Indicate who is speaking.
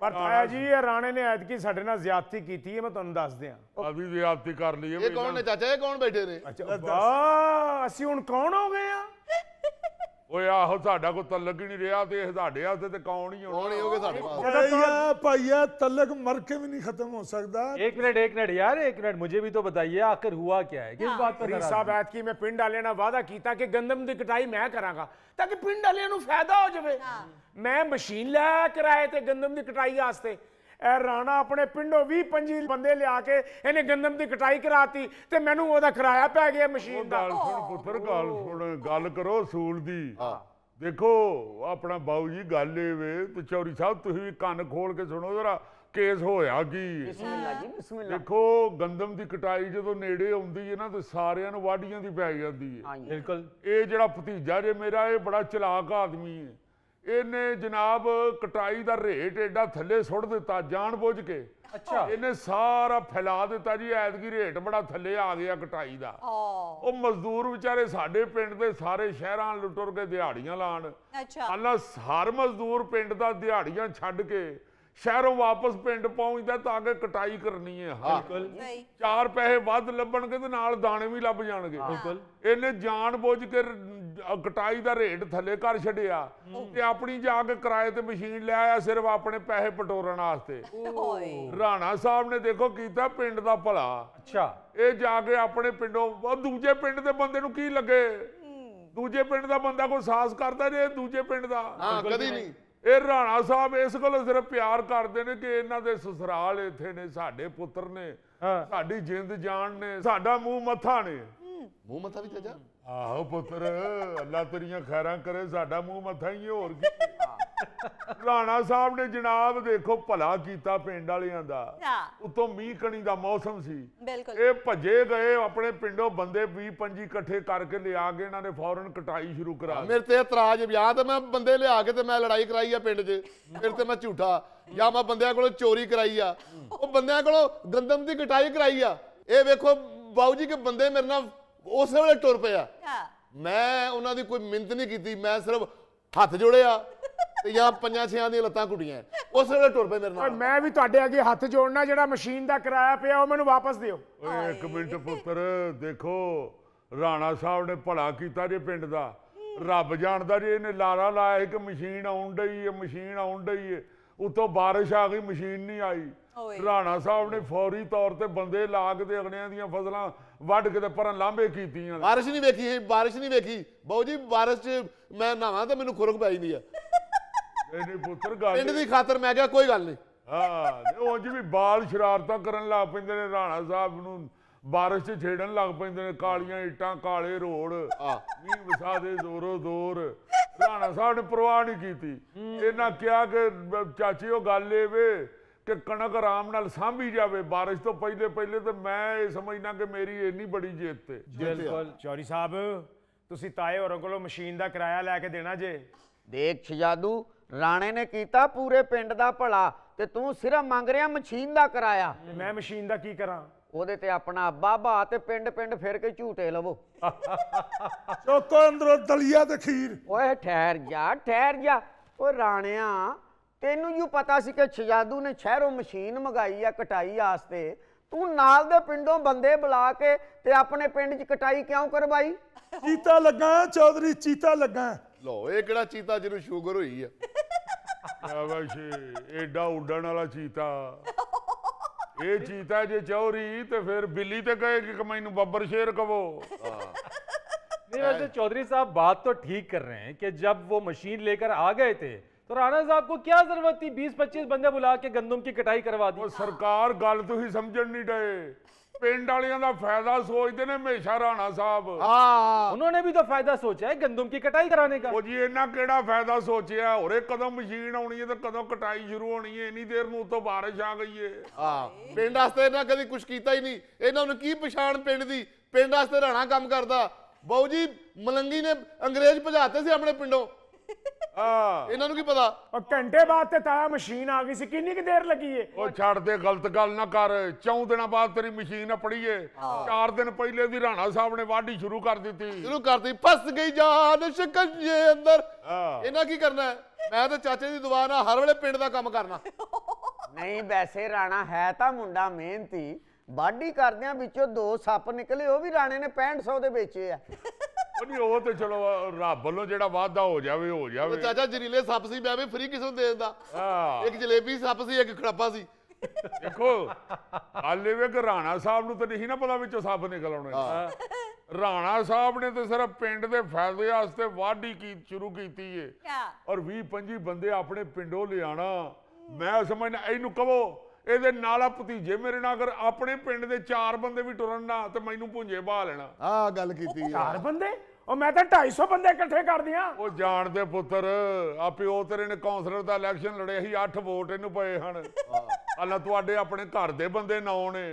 Speaker 1: ਪਰ ਪਾਇਆ ਜੀ ਇਹ ਰਾਣੇ ਨੇ ਐਤਕੀ ਸਾਡੇ ਨਾਲ ਜ਼ਿਆਦਤੀ ਕੀਤੀ ਹੈ ਮੈਂ ਤੁਹਾਨੂੰ ਦੱਸ ਦਿਆਂ ਅਭੀ ਵੀ ਆਪਤੀ ਕਰ ਲਈਏ ਇਹ ਕੌਣ ਨੇ ਚਾਚਾ ਇਹ ਕੌਣ ਬੈਠੇ ਨੇ ਅੱਛਾ ਅਸੀਂ ਹੁਣ ਕੌਣ ਹੋ ਗਏ ਆ ਓਏ ਸਾਡਾ ਕੋ ਤਲਕ ਨਹੀਂ ਰਿਹਾ ਤੇ ਤੇ ਕੌਣ ਕੌਣ ਹੀ ਹੀ ਹੋਣਾ ਹੋਗੇ ਸਾਡੇ ਪਾਸ میں پنڈ والے وعدہ کیا کہ گندم کی ਕਿਰਾਏ ਤੇ ਗੰਦਮ ਦੀ ਕਟਾਈ ਵਾਸਤੇ ਇਹ ਰਾਣਾ ਆਪਣੇ ਪਿੰਡੋਂ 20 25 ਬੰਦੇ ਲਿਆ ਕੇ ਇਹਨੇ ਗੰਦਮ ਦੀ ਕਟਾਈ ਕਰਾਤੀ ਤੇ ਮੈਨੂੰ ਉਹਦਾ ਕਿਰਾਇਆ ਪੈ ਗਿਆ ਮਸ਼ੀਨ ਦਾ ਗੱਲ ਸੁਣ ਪੁੱਤਰ ਗੱਲ ਸੁਣ ਗੱਲ ਕਰੋ ਸੂਲ ਦੀ ਦੇਖੋ ਆਪਣਾ ਬਾਊ ਜੀ ਗੱਲ ਇਹ ਵੇ ਤੇ ਚੌਰੀ ਸਾਹਿਬ ਤੁਸੀਂ ਵੀ ਕੰਨ ਖੋਲ ਕੇ ਸੁਣੋ ਜ਼ਰਾ ਕੇਸ ਹੋਇਆ ਕੀ ਬਿਸਮਿਲ੍ਲਾ ਜੀ ਬਿਸਮਿਲ੍ਲਾ ਦੇਖੋ ਗੰਦਮ ਦੀ ਕਟਾਈ ਜਦੋਂ ਨੇੜੇ ਆਉਂਦੀ ਹੈ ਨਾ ਤੇ ਸਾਰਿਆਂ ਨੂੰ ਵਾਢੀਆਂ ਦੀ ਪੈ ਜਾਂਦੀ ਹੈ ਬਿਲਕੁਲ ਇਹ ਜਿਹੜਾ ਭਤੀਜਾ ਜੇ ਮੇਰਾ ਇਹ ਬੜਾ ਚਲਾਕ ਆਦਮੀ ਹੈ ਇਹਨੇ ਜਨਾਬ ਕਟਾਈ ਦਾ ਰੇਟ ਐਡਾ ਥੱਲੇ ਸੁੱਟ ਦਿੱਤਾ ਜਾਣ ਬੁੱਝ ਕੇ ਅੱਛਾ ਇਹਨੇ ਸਾਰਾ ਫੈਲਾ ਦਿੱਤਾ ਜੀ ਐਤਕੀ ਰੇਟ ਬੜਾ ਥੱਲੇ ਆ ਗਿਆ ਕਟਾਈ ਦਾ ਉਹ ਮਜ਼ਦੂਰ ਵਿਚਾਰੇ ਸਾਡੇ ਪਿੰਡ ਦੇ ਸਾਰੇ ਸ਼ਹਿਰਾਂ ਲੁੱਟਰ ਕੇ ਦਿਹਾੜੀਆਂ ਲਾਣ ਅੱਛਾ ਹਾਲਾ ਹਰ ਮਜ਼ਦੂਰ ਪਿੰਡ ਦਾ ਦਿਹਾੜੀਆਂ ਛੱਡ ਕੇ ਸ਼ਹਿਰੋਂ ਵਾਪਸ ਪਿੰਡ ਪਹੁੰਚਦਾ ਤਾਂ ਕਿ ਕਟਾਈ ਕਰਨੀ ਹੈ ਹਾਂ ਚਾਰ ਪੈਸੇ ਵੱਧ ਲੱਭਣਗੇ ਤੇ ਨਾਲ ਦਾਣੇ ਵੀ ਲੱਭ ਜਾਣਗੇ ਬਿਲਕੁਲ ਇਹਨੇ ਜਾਣ ਬੁੱਝ ਕੇ ਕਟਾਈ ਦਾ ਰੇਟ ਥੱਲੇ ਕਰ ਛੱਡਿਆ ਤੇ ਆਪਣੀ ਜਾ ਕੇ ਕਿਰਾਏ ਤੇ ਮਸ਼ੀਨ ਲੈ ਆਇਆ ਸਿਰਫ ਆਪਣੇ ਪੈਸੇ ਪਟੋਰਨ ਵਾਸਤੇ ਰਾਣਾ ਸਾਹਿਬ ਨੇ ਦੇਖੋ ਕੀਤਾ ਪਿੰਡ ਦਾ ਭਲਾ ਅੱਛਾ ਇਹ ਜਾ ਕੇ ਆਪਣੇ ਪਿੰਡੋਂ ਦੂਜੇ ਪਿੰਡ ਦੇ ਬੰਦੇ ਨੂੰ ਕੀ ਲੱਗੇ ਦੂਜੇ ਪਿੰਡ ਦਾ ਬੰਦਾ ਕੋਈ ਸਾਹਸ ਕਰਦਾ ਜੇ ਦੂਜੇ ਪਿੰਡ ਦਾ ਹਾਂ ਕਦੀ ਨਹੀਂ ਇਹ ਰਾਣਾ ਸਾਹਿਬ ਇਸ ਕੋਲ ਸਿਰਫ ਪਿਆਰ ਕਰਦੇ ਨੇ ਕਿ ਇਹਨਾਂ ਦੇ ਸਸਰਾਲ ਇੱਥੇ ਨੇ ਸਾਡੇ ਪੁੱਤਰ ਨੇ ਸਾਡੀ ਜਿੰਦ ਜਾਨ ਨੇ ਸਾਡਾ ਮੂੰਹ ਮੱਥਾ ਨੇ ਮੂੰਹ ਮੱਥਾ ਵੀ ਤੇਜਾ ਆਹੋ ਪੁੱਤਰ ਅੱਲਾ ਤੇਰੀਆਂ ਖੈਰਾਂ ਕਰੇ ਸਾਡਾ ਮੂੰਹ ਮੱਥਾ ਹੀ ਹੋਰ ਕੀ ਰਾਣਾ ਸਾਹਿਬ ਨੇ ਜਨਾਬ ਦੇਖੋ ਭਲਾ ਕੀਤਾ ਪਿੰਡ ਵਾਲਿਆਂ ਦਾ ਉਤੋਂ ਮੀਂਹ ਕਣੀ ਦਾ ਮੌਸਮ ਸੀ ਇਹ ਭਜੇ ਗਏ ਆਪਣੇ ਪਿੰਡੋਂ ਬੰਦੇ 25 ਇਕੱਠੇ ਕਰਕੇ ਲਿਆ ਕੇ ਇਹਨਾਂ ਨੇ ਫੌਰਨ ਕਟਾਈ ਸ਼ੁਰੂ ਕਰਾ ਮੇਰੇ ਤੇ ਇਤਰਾਜ਼ ਯਾਦ ਮੈਂ ਬੰਦੇ ਲਿਆ ਕੇ ਤੇ ਮੈਂ ਲੜਾਈ ਕਰਾਈ ਆ ਪਿੰਡ 'ਚ ਫਿਰ ਤੇ ਮੈਂ ਝੂਠਾ ਜਾਂ ਮੈਂ ਬੰਦਿਆਂ ਕੋਲੋਂ ਚੋਰੀ ਕਰਾਈ ਆ ਉਹ ਬੰਦਿਆਂ ਕੋਲੋਂ ਗੰਦਮ ਦੀ ਕਟਾਈ ਕਰਾਈ ਆ ਇਹ ਵੇਖੋ ਬਾਉ ਜੀ ਕਿ ਬੰਦੇ ਮੇਰੇ ਨਾਲ ਉਸ ਵੇਲੇ ਟੁਰ ਪਿਆ ਹਾਂ ਮੈਂ ਉਹਨਾਂ ਦੀ ਕੋਈ ਮਿੰਤ ਨਹੀਂ ਕੀਤੀ ਮੈਂ ਸਿਰਫ ਹੱਥ ਜੋੜਿਆ ਤੇ ਜਾਂ ਪੰਜਾਂ ਛਿਆਂ ਦੀਆਂ ਲੱਤਾਂ ਕੁੜੀਆਂ ਉਸ ਵੇਲੇ ਟੁਰ ਪਏ ਮੇਰੇ ਨਾਲ ਮੈਂ ਵੀ ਤੁਹਾਡੇ ਅੱਗੇ ਹੱਥ ਜੋੜਨਾ ਜਿਹੜਾ ਮਸ਼ੀਨ ਦਾ ਕਿਰਾਇਆ ਪਿਆ ਉਹ ਮੈਨੂੰ ਵਾਪਸ ਦਿਓ ਓਏ ਇੱਕ ਮਿੰਟ ਪੁੱਤਰ ਦੇਖੋ ਰਾਣਾ ਸਾਹਿਬ ਨੇ ਭਲਾ ਕੀਤਾ ਜੇ ਪਿੰਡ ਦਾ ਰੱਬ ਜਾਣਦਾ ਜੇ ਇਹਨੇ ਲਾਰਾ ਲਾਇਆ ਕਿ ਮਸ਼ੀਨ ਆਉਣ ਡਈ ਹੈ ਮਸ਼ੀਨ ਆਉਣ ਡਈ ਹੈ ਉਤੋਂ بارش ਆ ਗਈ ਮਸ਼ੀਨ ਨਹੀਂ ਆਈ ਰਾਣਾ ਸਾਹਿਬ ਨੇ ਫੌਰੀ ਤੌਰ ਤੇ ਬੰਦੇ ਕੇ ਦੇ ਅਗਣਿਆਂ ਦੀਆਂ ਫਸਲਾਂ ਵੱਢ ਕੇ ਤੇ ਪਰਾਂ ਲਾਂਬੇ ਕੀਤੀਆਂ بارش ਨਹੀਂ ਵੇਖੀ ਇਹ بارش ਨਹੀਂ ਵੇਖੀ ਬਾਉ ਜੀ بارش 'ਚ ਮੈਂ ਨਹਾਵਾਂ ਤਾਂ ਮੈਨੂੰ ਖੁਰਕ ਪੈ ਜਾਂਦੀ ਆ ਨਹੀਂ ਨਹੀਂ ਪੁੱਤਰ ਗੱਲ ਪਿੰਡ ਦੀ ਖਾਤਰ ਮੈਂ ਕਿਹਾ ਕੋਈ ਗੱਲ ਨਹੀਂ ਹਾਂ ਉਹ ਜੀ ਵੀ ਬਾਲ ਸ਼ਰਾਰਤਾਂ ਕਰਨ ਲੱਗ ਪੈਂਦੇ ਨੇ ਰਾਣਾ ਸਾਹਿਬ ਨੂੰ بارش 'ਚ ਛੇੜਨ ਲੱਗ ਪੈਂਦੇ ਨੇ ਕਾਲੀਆਂ ਇੱਟਾਂ ਕਾਲੇ ਰੋੜ ਵੀ ਵਸਾ ਦੇ ਜ਼ੋਰੋ ਜ਼ੋਰ ਰਾਣਾ ਸਾਹਿਬ ਨੇ ਪਰਵਾਹ ਨਹੀਂ ਕੀਤੀ ਇਹਨਾਂ ਕਿਹਾ ਕਿ ਚਾਚੀ ਉਹ ਗੱਲ ਏ ਵੇ ਕਿ ਕਣਕ ਆਰਾਮ ਨਾਲ ਸਾਂਭੀ ਜਾਵੇ بارش ਤੋਂ ਪਹਿਲੇ ਪਹਿਲੇ ਤੇ ਮੈਂ ਇਹ ਸਮਝਣਾ ਕਿ ਮੇਰੀ ਇੰਨੀ ਬੜੀ ਜਿੱਤ ਤੇ ਬਿਲਕੁਲ ਚੌਰੀ ਸਾਹਿਬ ਤੁਸੀਂ ਤਾਏ ਹੋਰਾਂ ਕੋਲੋਂ ਮਸ਼ੀਨ ਦਾ ਕਿਰਾਇਆ ਲੈ ਕੇ ਦੇਣਾ ਜੇ ਦੇਖ ਸ਼ਜਾਦੂ ਰਾਣੇ ਨੇ ਕੀਤਾ ਪੂਰੇ ਪਿੰਡ ਦਾ ਭਲਾ ਤੇ ਤੂੰ ਸਿਰਫ ਮੰਗ ਰਿਹਾ ਮਸ਼ੀਨ ਦਾ ਕਿਰਾਇਆ ਮੈਂ ਮਸ਼ੀਨ ਦਾ ਕੀ ਕਰਾਂ ਉਹਦੇ ਤੇ ਆਪਣਾ ਬਾਬਾ ਤੇ ਪਿੰਡ ਪਿੰਡ ਫਿਰ ਕੇ ਝੂਟੇ ਲਵੋ ਚੋਕੋ ਅੰਦਰੋਂ ਦਲੀਆ ਤੇ ਖੀਰ ਓਏ ਠਹਿਰ ਜਾ ਠਹਿਰ ਜਾ ਓ ਰਾਣਿਆ ਤੈਨੂੰ ਯੂ ਪਤਾ ਸੀ ਕਿ ਸ਼ਜਾਦੂ ਨੇ ਸ਼ਹਿਰੋਂ ਮਸ਼ੀਨ ਮੰਗਾਈ ਆ ਕਟਾਈ ਆਸਤੇ ਤੂੰ ਨਾਲ ਦੇ ਪਿੰਡੋਂ ਬੰਦੇ ਬੁਲਾ ਕੇ ਤੇ ਆਪਣੇ ਪਿੰਡ 'ਚ ਕਟਾਈ ਕਿਉਂ ਕਰਵਾਈ ਚੀਤਾ ਲੱਗਾ ਚੌਧਰੀ ਚੀਤਾ ਲੱਗਾ ਲੋ ਇਹ ਕਿਹੜਾ ਚੀਤਾ ਜਿਹਨੂੰ ਸ਼ੂਗਰ ਹੋਈ ਆ ਆ ਬਾਈ ਐਡਾ ਉੱਡਣ ਵਾਲਾ ਚੀਤਾ ببر ویسے چوہدری صاحب بات تو ٹھیک کر رہے ہیں کہ جب وہ مشین لے کر آ گئے تھے تو رانا صاحب کو کیا ضرورت تھی بیس پچیس بندے بلا کے گندم کی کٹائی کروا دی سرکار گال تو ہی سمجھن نہیں رہے ਪਿੰਡ ਵਾਲਿਆਂ ਦਾ ਸੋਚਦੇ ਨੇ ਹਮੇਸ਼ਾ ਰਾਣਾ ਸਾਹਿਬ ਹਾਂ ਉਹਨਾਂ ਨੇ ਵੀ ਤਾਂ ਫਾਇਦਾ ਸੋਚਿਆ ਹੈ ਗੰਦਮ ਦੀ ਕਟਾਈ ਕਰਾਣੇ ਦਾ ਉਹ ਜੀ ਇਹਨਾਂ ਕਿਹੜਾ ਫਾਇਦਾ ਸੋਚਿਆ ਹੋਰੇ ਕਦੋਂ ਮਸ਼ੀਨ ਆਉਣੀ ਹੈ ਤੇ ਕਦੋਂ ਕਟਾਈ ਸ਼ੁਰੂ ਹੋਣੀ ਹੈ ਇਨੀ ਦੇਰ ਨੂੰ ਉਤੋਂ ਬਾਰਿਸ਼ ਆ ਗਈ ਹੈ ਹਾਂ ਪਿੰਡ ਵਾਸਤੇ ਇਹਨਾਂ ਕਦੀ ਕੁਝ ਕੀਤਾ ਹੀ ਨਹੀਂ ਇਹਨਾਂ ਨੂੰ ਕੀ ਪਛਾਣ ਪਿੰਡ ਦੀ ਪਿੰਡ ਵਾਸਤੇ ਰਾਣਾ ਕੰਮ ਕਰਦਾ ਬਹੁ ਜੀ ਮਲੰਗੀ ਨੇ ਅੰਗਰੇਜ਼ ਭਜਾਤੇ ਸੀ ਆਪਣੇ ਪਿੰਡੋਂ ਹਾਂ ਇਹਨਾਂ ਨੂੰ ਕੀ ਪਤਾ ਉਹ ਘੰਟੇ ਬਾਅਦ ਤੇ ਤਾਇਆ ਮਸ਼ੀਨ ਆ ਗਈ ਸੀ ਕਿੰਨੀ ਕਿ ਦੇਰ ਲੱਗੀ ਏ ਉਹ ਛੱਡ ਦੇ ਗਲਤ ਗੱਲ ਨਾ ਕਰ ਚੌਂ ਦਿਨਾਂ ਬਾਅਦ ਤੇਰੀ ਮਸ਼ੀਨ ਆ ਏ ਚਾਰ ਦਿਨ ਪਹਿਲੇ ਵੀ ਰਾਣਾ ਸਾਹਿਬ ਨੇ ਵਾਢੀ ਸ਼ੁਰੂ ਕਰ ਦਿੱਤੀ ਸ਼ੁਰੂ ਕਰਤੀ ਫਸ ਗਈ ਜਾਨ ਸ਼ਕੰਜੇ ਅੰਦਰ ਇਹਨਾਂ ਕੀ ਕਰਨਾ ਮੈਂ ਤਾਂ ਚਾਚੇ ਦੀ ਦੁਆ ਨਾਲ ਹਰ ਵੇਲੇ ਪਿੰਡ ਦਾ ਕੰਮ ਕਰਨਾ ਨਹੀਂ ਵੈਸੇ ਰਾਣਾ ਹੈ ਤਾਂ ਮੁੰਡਾ ਮਿਹਨਤੀ ਵਾਢੀ ਕਰਦਿਆਂ ਵਿੱਚੋਂ ਦੋ ਸੱਪ ਨਿਕਲੇ ਉਹ ਵੀ ਰਾਣੇ ਨੇ 6500 ਦੇ ਵੇਚੇ ਆ ਨਹੀਂ ਉਹ ਤੇ ਚਲੋ ਰੱਬ ਵੱਲੋਂ ਜਿਹੜਾ ਵਾਅਦਾ ਹੋ ਜਾਵੇ ਹੋ ਜਾਵੇ ਚਾਚਾ ਜਰੀਲੇ ਸੱਪ ਸੀ ਮੈਂ ਵੀ ਫ੍ਰੀ ਕਿਸ ਨੂੰ ਦੇ ਦਿੰਦਾ ਹਾਂ ਇੱਕ ਜਲੇਬੀ ਸੱਪ ਸੀ ਇੱਕ ਖੜੱਪਾ ਸੀ ਦੇਖੋ ਹਾਲੇ ਵੀ ਰਾਣਾ ਸਾਹਿਬ ਨੂੰ ਤਾਂ ਨਹੀਂ ਨਾ ਪਤਾ ਵਿੱਚੋਂ ਸੱਪ ਨਿਕਲ ਆਉਣੇ ਰਾਣਾ ਸਾਹਿਬ ਨੇ ਤਾਂ ਸਿਰਫ ਪਿੰਡ ਦੇ ਫਾਇਦੇ ਵਾਸਤੇ ਵਾਢੀ ਕੀ ਸ਼ੁਰੂ ਕੀਤੀ ਏ ਔਰ 20 25 ਬੰਦੇ ਆਪਣੇ ਪਿੰਡੋਂ ਲਿਆਣਾ ਮੈਂ ਸਮਝਣਾ ਇਹਨੂੰ ਕਹੋ ਇਹਦੇ ਨਾਲਾ ਭਤੀਜੇ ਮੇਰੇ ਨਾਲ ਅਗਰ ਆਪਣੇ ਪਿੰਡ ਦੇ ਚਾਰ ਬੰਦੇ ਵੀ ਟੁਰਨ ਨਾ ਤੇ ਮੈਨੂੰ ਭੁੰਜੇ ਬਾ ਲੈਣਾ ਆ ਗੱਲ ਕੀਤੀ ਚਾਰ ਬੰਦੇ ਉਹ ਮੈਂ ਤਾਂ 250 ਬੰਦੇ ਇਕੱਠੇ ਕਰਦੀ ਆ ਉਹ ਜਾਣਦੇ ਪੁੱਤਰ ਆਪੇ ਉਹ ਤੇਰੇ ਨੇ ਕਾਉਂਸਲਰ ਦਾ ਇਲੈਕਸ਼ਨ ਲੜਿਆ ਸੀ 8 ਵੋਟ ਇਹਨੂੰ ਪਏ ਹਨ ਅੱਲਾ ਤੁਹਾਡੇ ਆਪਣੇ ਘਰ ਦੇ ਬੰਦੇ ਨਾ ਨੇ